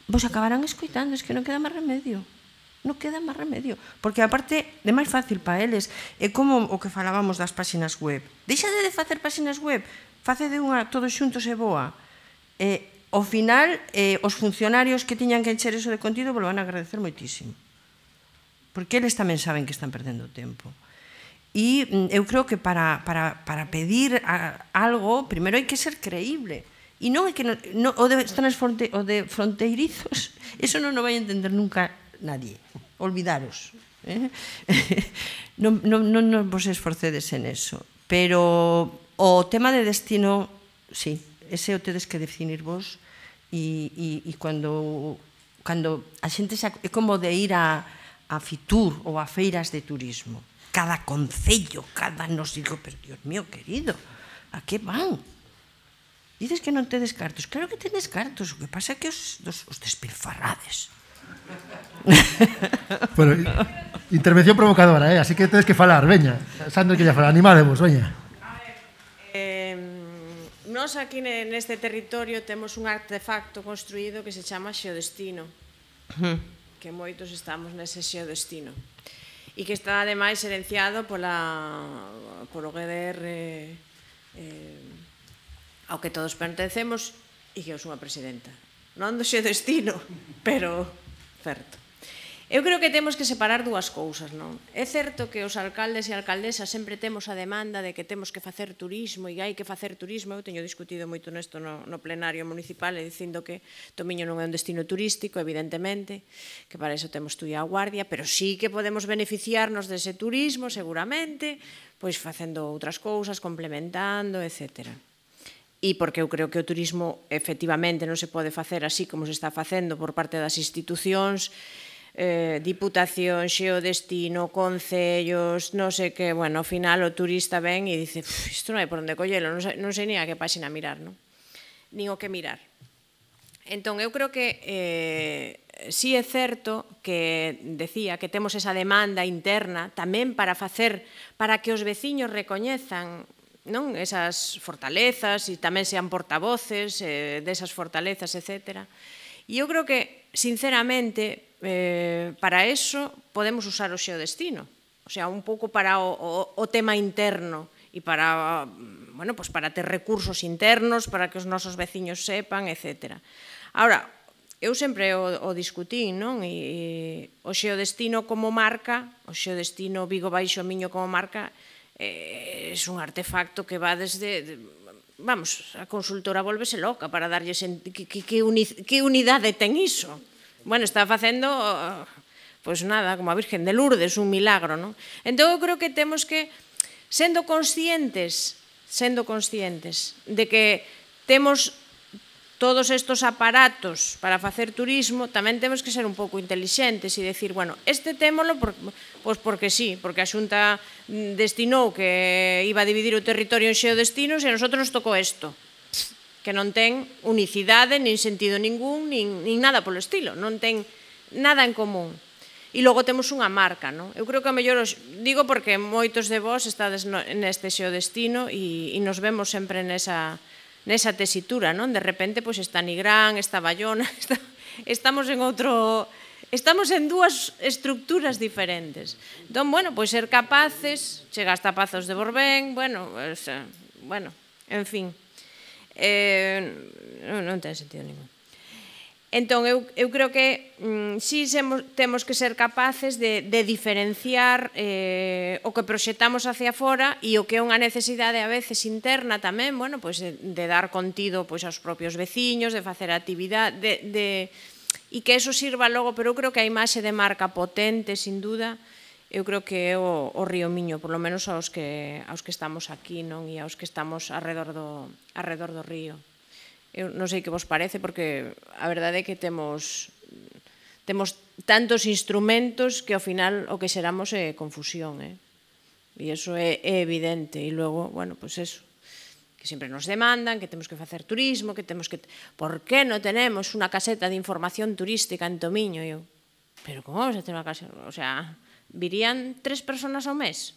Vos acabarán escoitando, es que non queda máis remedio non queda máis remedio, porque aparte é máis fácil para eles, é como o que falábamos das páxinas web. Deixade de facer páxinas web, facede unha todos xuntos e boa. Eh, ao final eh, os funcionarios que tiñan que encher eso de contido volvan a agradecer moitísimo porque eles tamén saben que están perdendo o tempo e mm, eu creo que para, para, para pedir a, algo primeiro hai que ser creíble e non é que non, no, o de zonas fronte, o de fronteirizos eso (laughs) non o vai entender nunca nadie olvidaros eh? (laughs) non, non, non vos esforcedes en eso pero o tema de destino sí, ese o tedes que definir vos e, e, e cando, cando a xente xa, é como de ir a, a Fitur ou a feiras de turismo cada concello, cada nos digo, pero Dios mío querido, a que van? Dices que non tedes cartos. Claro que tedes cartos, o que pasa é que os, os, os despilfarrades. (laughs) bueno, intervención provocadora, eh? así que tedes que falar, veña. Sandro que lla fala, animademos, veña. Nos aquí neste territorio temos un artefacto construído que se chama xeodestino, que moitos estamos nese xeodestino, e que está ademais herenciado pola, polo GDR eh, eh, ao que todos pertencemos e que eu sou a presidenta. Non do xeodestino, (laughs) pero certo. Eu creo que temos que separar dúas cousas, non? É certo que os alcaldes e alcaldesas sempre temos a demanda de que temos que facer turismo e hai que facer turismo. Eu teño discutido moito nesto no, no plenario municipal e dicindo que Tomiño non é un destino turístico, evidentemente, que para iso temos tú e a guardia, pero sí que podemos beneficiarnos dese turismo, seguramente, pois facendo outras cousas, complementando, etcétera e porque eu creo que o turismo efectivamente non se pode facer así como se está facendo por parte das institucións eh, Diputación, Xeodestino, Concellos, non sei que, bueno, ao final o turista ven e dice, isto non hai por onde collelo, non sei, non sei ni a que páxina mirar, non? Nin o que mirar. Entón, eu creo que eh, sí é certo que decía que temos esa demanda interna tamén para facer para que os veciños recoñezan non esas fortalezas e tamén sean portavoces eh, desas fortalezas, etc. E eu creo que, sinceramente, eh, para eso podemos usar o xeo destino, o sea, un pouco para o, o, o tema interno e para, bueno, pues para ter recursos internos, para que os nosos veciños sepan, etc. Ahora, eu sempre o, o discutí, non? E, e o destino como marca, o xeo destino Vigo Baixo Miño como marca, eh, é un artefacto que va desde, de, vamos, a consultora volvese loca para darlle sen, que, que, que, uni, que unidade ten iso bueno, está facendo pois nada, como a Virgen de Lourdes, un milagro, non? Entón eu creo que temos que sendo conscientes, sendo conscientes de que temos todos estos aparatos para facer turismo, tamén temos que ser un pouco intelixentes e decir, bueno, este témolo por, pois porque sí, porque a Xunta destinou que iba a dividir o territorio en xeodestinos e a nosotros nos tocou isto que non ten unicidade, nin sentido ningún, nin, nin nada polo estilo, non ten nada en común. E logo temos unha marca, non? Eu creo que a mellor os digo porque moitos de vós estades neste xeo destino e, e nos vemos sempre nesa, nesa tesitura, non? De repente, pois, está Nigrán, está Bayona, (laughs) está, estamos en outro... Estamos en dúas estructuras diferentes. Entón, bueno, pois ser capaces, chega hasta Pazos de Borbén, bueno, pois, bueno, en fin eh, non, non ten sentido ningún. Entón, eu, eu creo que mm, si semos, temos que ser capaces de, de diferenciar eh, o que proxectamos hacia fora e o que é unha necesidade a veces interna tamén, bueno, pois de, de dar contido pois aos propios veciños, de facer actividade, de, de, e que eso sirva logo, pero eu creo que a imaxe de marca potente, sin duda, eu creo que é o, o río Miño, por lo menos aos que, aos que estamos aquí non e aos que estamos alrededor do, alrededor do río. Eu non sei que vos parece, porque a verdade é que temos temos tantos instrumentos que ao final o que xeramos é confusión, eh? E iso é, é evidente. E logo, bueno, pois pues eso, que sempre nos demandan, que temos que facer turismo, que temos que... Por que non tenemos unha caseta de información turística en Tomiño? Eu, pero como vamos a ter unha caseta? O sea, virían tres personas ao mes?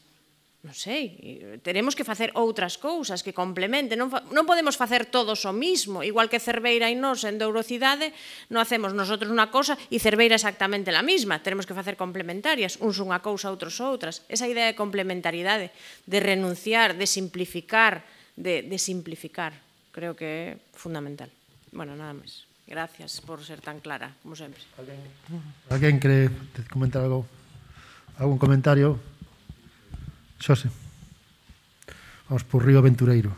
Non sei, teremos que facer outras cousas que complementen, non, fa, non podemos facer todos o mismo, igual que Cerveira e nós en Dourocidade, non hacemos nosotros unha cousa e Cerveira exactamente a mesma, teremos que facer complementarias, uns unha cousa, outros outras. Esa idea de complementariedade, de renunciar, de simplificar, de, de simplificar, creo que é fundamental. Bueno, nada máis. Gracias por ser tan clara, como sempre. Alguén, alguén quere comentar algo? Algún comentario? Xose. Vamos por Río Aventureiro.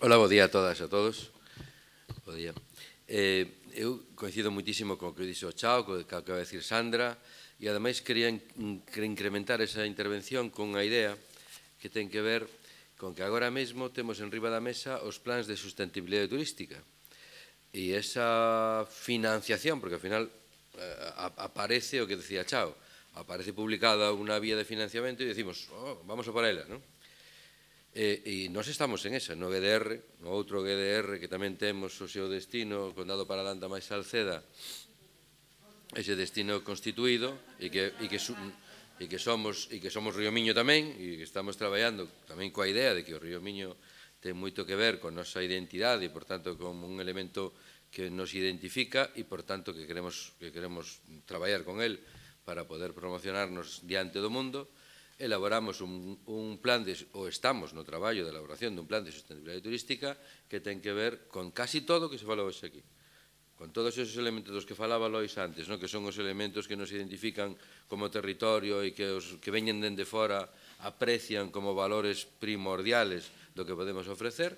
Hola, bo día a todas e a todos. Bo día. Eh, eu coincido muitísimo co que dixo o Chao, co que acaba de decir Sandra, e ademais quería incrementar esa intervención con a idea que ten que ver con que agora mesmo temos en riba da mesa os plans de sustentabilidade turística. E esa financiación, porque ao final Eh, aparece o que decía Chao, aparece publicada unha vía de financiamento e decimos, oh, vamos a por ela, non? E, eh, e nós estamos en esa, no GDR, no outro GDR que tamén temos o seu destino, condado para Landa máis Salceda, ese destino constituído e que, e que, e que somos e que somos Río Miño tamén e que estamos traballando tamén coa idea de que o Río Miño ten moito que ver con nosa identidade e, por tanto, como un elemento que nos identifica e, por tanto, que queremos, que queremos traballar con el para poder promocionarnos diante do mundo. Elaboramos un, un plan, de, ou estamos no traballo de elaboración dun plan de sustentabilidade turística que ten que ver con casi todo o que se falou hoxe aquí. Con todos esos elementos dos que falaba Lois antes, no? que son os elementos que nos identifican como territorio e que os que veñen dende fora aprecian como valores primordiales do que podemos ofrecer,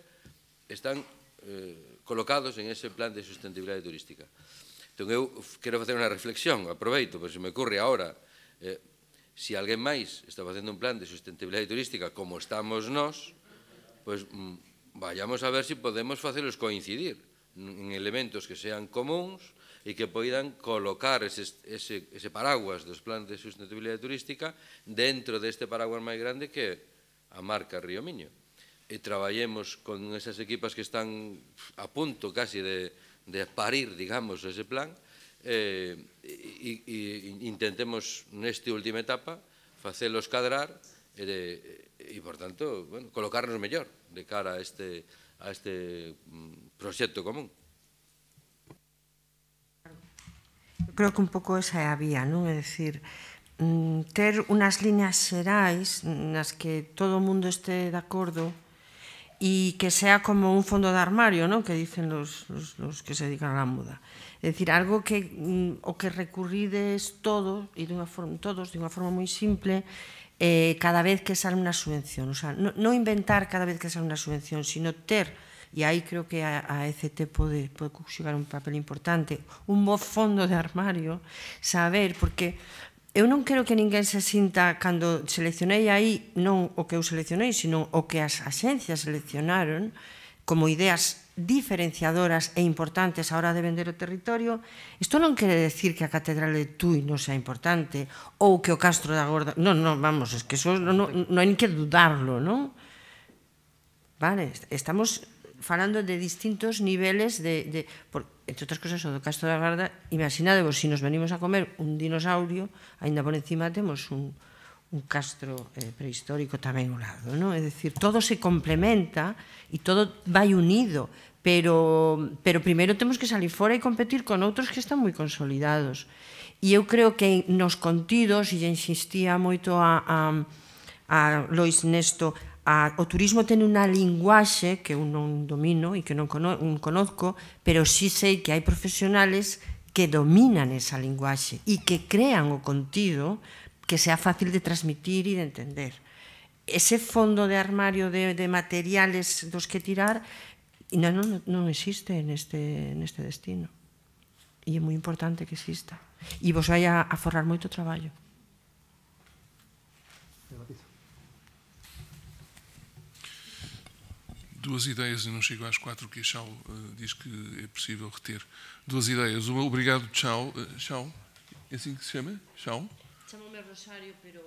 están eh, colocados en ese plan de sustentabilidade turística. Entón, eu quero facer unha reflexión, aproveito, porque se me ocurre agora, eh, se alguén máis está facendo un plan de sustentabilidade turística como estamos nós, pois pues, mm, vayamos a ver se si podemos facelos coincidir en elementos que sean comuns e que poidan colocar ese, ese, ese paraguas dos plans de sustentabilidade turística dentro deste paraguas máis grande que a marca Río Miño e traballemos con esas equipas que están a punto casi de, de parir, digamos, ese plan, eh, e, e intentemos neste última etapa facelos cadrar e, de, e por tanto, bueno, colocarnos mellor de cara a este, a este mm, proxecto común. Creo que un pouco esa é a vía, non? É dicir, mm, ter unhas líneas xerais nas que todo o mundo este de acordo y que sea como un fondo de armario, ¿no? que dicen los, los, los que se dedican a la moda. Es decir, algo que, mm, o que recurrides todo y de una forma, todos de una forma moi simple, eh, cada vez que sale una subvención. O sea, no, no inventar cada vez que sale una subvención, sino ter, e aí creo que a, a ECT pode, pode xugar un papel importante, un bo fondo de armario, saber, porque eu non quero que ninguén se sinta cando seleccionei aí non o que eu seleccionei, sino o que as axencias seleccionaron como ideas diferenciadoras e importantes a hora de vender o territorio, isto non quere decir que a Catedral de Tui non sea importante ou que o Castro da Gorda... Non, non, vamos, es que eso non, non, non hai que dudarlo, non? Vale, estamos falando de distintos niveles de... de por, entre outras cosas, o do Castro da Garda, imaginadevos, se si nos venimos a comer un dinosaurio, aínda por encima temos un, un castro eh, prehistórico tamén ao lado, ¿no? É dicir, todo se complementa e todo vai unido, pero, pero primeiro temos que salir fora e competir con outros que están moi consolidados. E eu creo que nos contidos, e insistía moito a, a, a Lois Nesto, a, o turismo ten unha linguaxe que eu non domino e que non conozco, pero sí sei que hai profesionales que dominan esa linguaxe e que crean o contido que sea fácil de transmitir e de entender. Ese fondo de armario de, de materiales dos que tirar non, non, non existe neste, neste destino. E é moi importante que exista. E vos vai a, a forrar moito traballo. duas ideias, e não chego às quatro, que Chau uh, diz que é possível reter. Duas ideias. Uma, obrigado, Chau. Uh, Chau, é assim que se chama? Chau? Chamo-me Rosário, pero...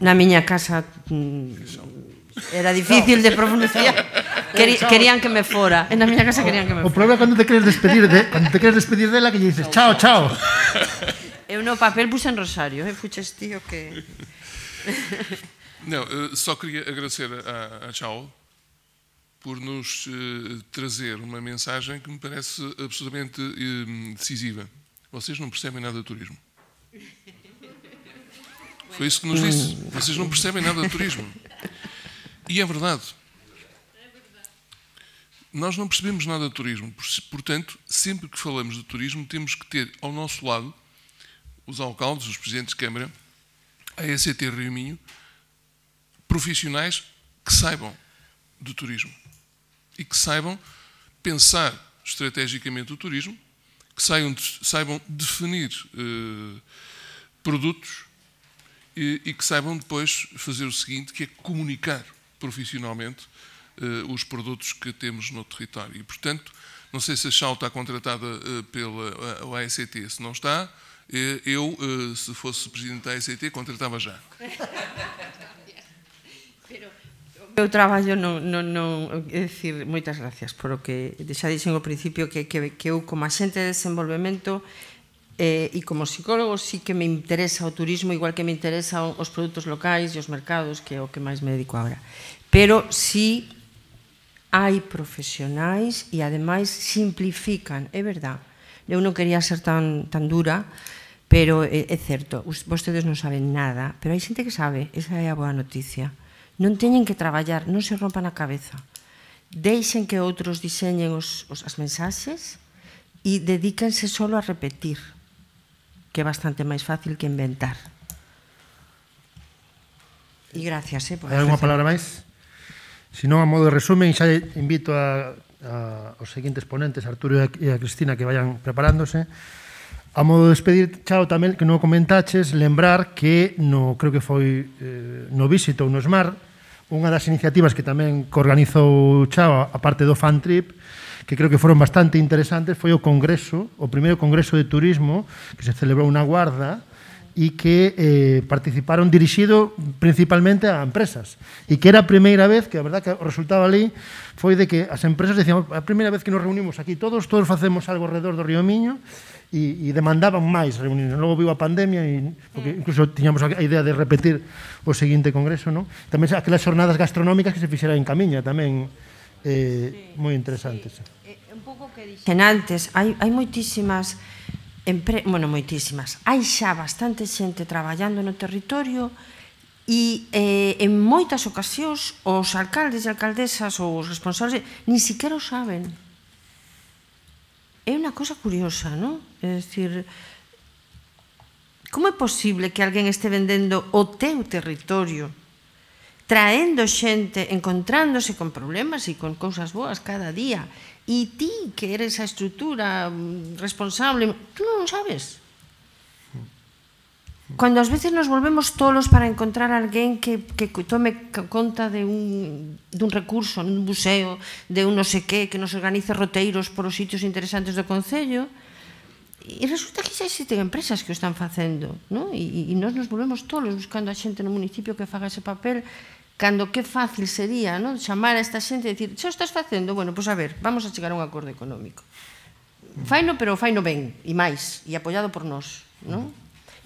Na minha casa mm, era difícil de pronunciar. querían que me fora. Na minha casa querían que me fora. O problema é quando te queres despedir de, quando te queres despedir dela que lle dices chao, chao. Eu no papel pus em Rosario, eh, fuches tío que... Não, eh, só queria agradecer a, a Chao por nos eh, trazer uma mensagem que me parece absolutamente eh, decisiva. Vocês não percebem nada de turismo. Foi isso que nos disse. Vocês não percebem nada de turismo. E é verdade. Nós não percebemos nada de turismo. Portanto, sempre que falamos de turismo, temos que ter ao nosso lado os alcaldes, os presidentes de Câmara, a ECT Rio Minho, profissionais que saibam do turismo e que saibam pensar estrategicamente o turismo, que saibam, saibam definir eh, produtos e, e, que saibam depois fazer o seguinte, que é comunicar profissionalmente eh, os produtos que temos no território. E, portanto, não sei se a Chau está contratada eh, pela AECT, ACT, se não está, eh, eu, eh, se fosse presidente da ACT, contratava já. Pero (laughs) meu traballo non, non, non é dicir, moitas gracias por o que xa dixen ao principio que, que, que eu como axente de desenvolvemento eh, e como psicólogo sí que me interesa o turismo igual que me interesa os produtos locais e os mercados que é o que máis me dedico agora pero sí hai profesionais e ademais simplifican, é verdad eu non quería ser tan, tan dura pero é, é certo vostedes non saben nada pero hai xente que sabe, esa é a boa noticia non teñen que traballar, non se rompan a cabeza. Deixen que outros diseñen os, os, as mensaxes e dedíquense solo a repetir, que é bastante máis fácil que inventar. E gracias, eh, por Hai unha palabra máis? Se non, a modo de resumen, xa invito a, a, os seguintes ponentes, Arturo e a Cristina, que vayan preparándose. A modo de despedir, chao tamén que non comentaches, lembrar que no creo que foi eh, no visito ou no Smart unha das iniciativas que tamén coorganizou organizou Chao, aparte do Fan Trip, que creo que foron bastante interesantes, foi o Congreso, o primeiro Congreso de Turismo, que se celebrou na Guarda, e que eh, participaron dirixido principalmente a empresas. E que era a primeira vez, que a verdad que o resultado ali foi de que as empresas decían a primeira vez que nos reunimos aquí todos, todos facemos algo alrededor do Río Miño, e, e demandaban máis reunións. Logo viu a pandemia e porque mm. incluso tiñamos a idea de repetir o seguinte congreso, non? Tamén aquelas xornadas gastronómicas que se fixeran en Camiña tamén eh, sí, moi interesantes. Sí. Eh, eh, un pouco que dixen antes, hai, hai moitísimas empre... bueno, moitísimas. Hai xa bastante xente traballando no territorio e eh, en moitas ocasións os alcaldes e alcaldesas ou os responsables ni siquiera o saben é unha cosa curiosa, non? É dicir, como é posible que alguén este vendendo o teu territorio traendo xente, encontrándose con problemas e con cousas boas cada día. E ti, que eres a estrutura mm, responsable, tú non sabes. Cando ás veces nos volvemos tolos para encontrar alguén que, que tome conta de un, de un recurso, un museo, de un no sé que, que nos organice roteiros por os sitios interesantes do Concello, e resulta que xa existen empresas que o están facendo, non? E, e nós nos volvemos tolos buscando a xente no municipio que faga ese papel, cando que fácil sería non chamar a esta xente e dicir, xa o estás facendo, bueno, pois a ver, vamos a chegar a un acordo económico. Faino, pero faino ben, e máis, e apoiado por nós, non?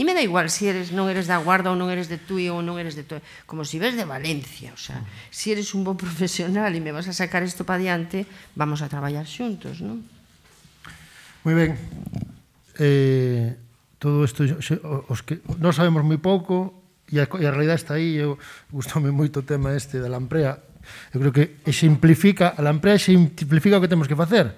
E me da igual se si eres, non eres da Guarda ou non eres de Tui ou non eres de Tui, como se si ves de Valencia, o sea, se si eres un bon (laughs) profesional e me vas a sacar isto pa diante, vamos a traballar xuntos, non? Moi ben. Eh, todo isto os que non sabemos moi pouco e a, a realidade está aí, eu gustoume moito o tema este da lamprea. Eu creo que simplifica, a lamprea simplifica o que temos que facer.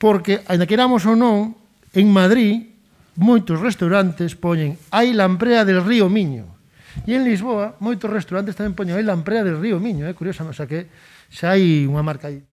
Porque, ainda queramos ou non, en Madrid moitos restaurantes poñen hai lamprea del río Miño. E en Lisboa, moitos restaurantes tamén poñen hai lamprea del río Miño, é eh? curioso, o sea que xa hai unha marca aí.